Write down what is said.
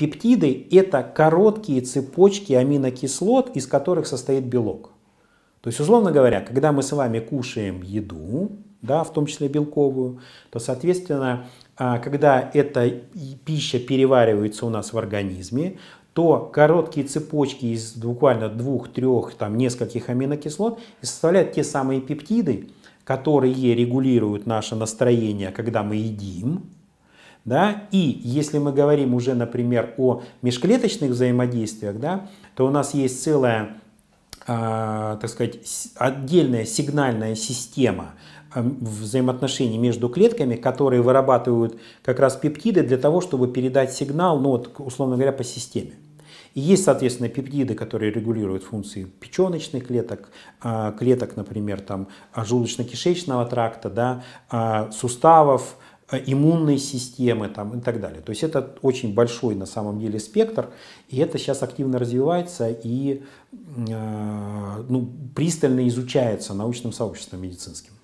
Пептиды – это короткие цепочки аминокислот, из которых состоит белок. То есть, условно говоря, когда мы с вами кушаем еду, да, в том числе белковую, то, соответственно, а, когда эта пища переваривается у нас в организме, то короткие цепочки из буквально двух, трех, там нескольких аминокислот составляют те самые пептиды, которые регулируют наше настроение, когда мы едим, да? И если мы говорим уже, например, о межклеточных взаимодействиях, да, то у нас есть целая э, так сказать, отдельная сигнальная система эм, взаимоотношений между клетками, которые вырабатывают как раз пептиды для того, чтобы передать сигнал, ну, вот, условно говоря, по системе. И есть, соответственно, пептиды, которые регулируют функции печеночных клеток, а, клеток, например, там, желудочно-кишечного тракта, да, а, суставов, Э, иммунной системы там, и так далее. То есть это очень большой на самом деле спектр, и это сейчас активно развивается и э, ну, пристально изучается научным сообществом медицинским.